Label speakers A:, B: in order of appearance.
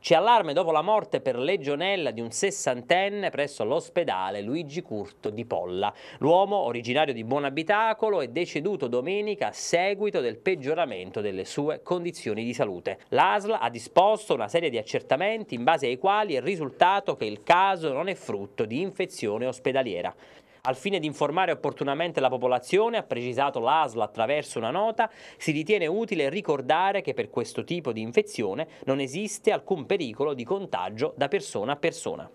A: C'è allarme dopo la morte per legionella di un sessantenne presso l'ospedale Luigi Curto di Polla. L'uomo, originario di Buonabitacolo, è deceduto domenica a seguito del peggioramento delle sue condizioni di salute. L'ASL ha disposto una serie di accertamenti in base ai quali è risultato che il caso non è frutto di infezione ospedaliera. Al fine di informare opportunamente la popolazione, ha precisato l'ASL attraverso una nota, si ritiene utile ricordare che per questo tipo di infezione non esiste alcun pericolo di contagio da persona a persona.